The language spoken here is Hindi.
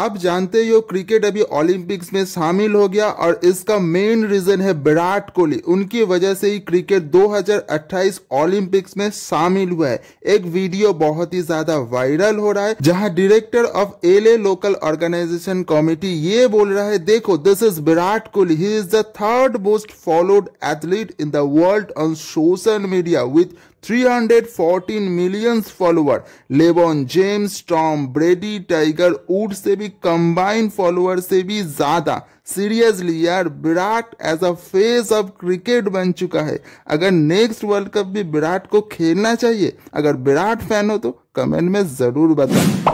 आप जानते ही हो क्रिकेट अभी ओलंपिक्स में शामिल हो गया और इसका मेन रीजन है विराट कोहली उनकी वजह से ही क्रिकेट 2028 ओलंपिक्स में शामिल हुआ है एक वीडियो बहुत ही ज्यादा वायरल हो रहा है जहां director of LA local organization committee ये बोल रहा है देखो this is Virat Kohli he is the third most followed athlete in the world on social media with 314 million follower LeBron James Tom Brady Tiger Wood से भी कंबाइन फॉलोअर से भी ज्यादा सीरियसली यार Virat as a face of cricket बन चुका है अगर नेक्स्ट वर्ल्ड कप भी विराट को खेलना चाहिए अगर विराट फैन हो तो कमेंट में जरूर बताओ